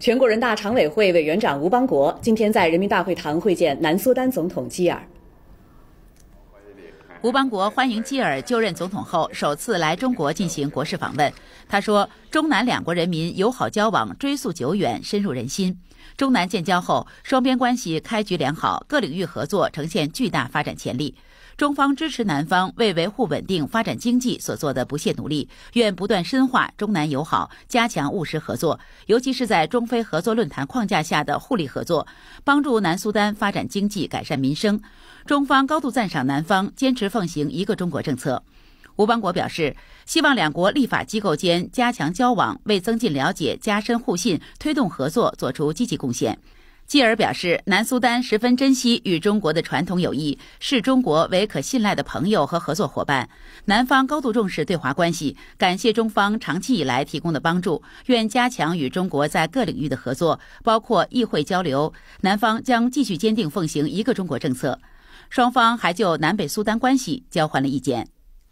全国人大常委会委员长吴邦国今天在人民大会堂会见南苏丹总统基尔。吴邦国欢迎基尔就任总统后首次来中国进行国事访问，他说。中南两国人民友好交往追溯久远，深入人心。中南建交后，双边关系开局良好，各领域合作呈现巨大发展潜力。中方支持南方为维护稳定、发展经济所做的不懈努力，愿不断深化中南友好，加强务实合作，尤其是在中非合作论坛框架下的互利合作，帮助南苏丹发展经济、改善民生。中方高度赞赏南方坚持奉行一个中国政策。吴邦国表示，希望两国立法机构间加强交往，为增进了解、加深互信、推动合作做出积极贡献。继而表示，南苏丹十分珍惜与中国的传统友谊，视中国为可信赖的朋友和合作伙伴。南方高度重视对华关系，感谢中方长期以来提供的帮助，愿加强与中国在各领域的合作，包括议会交流。南方将继续坚定奉行一个中国政策。双方还就南北苏丹关系交换了意见。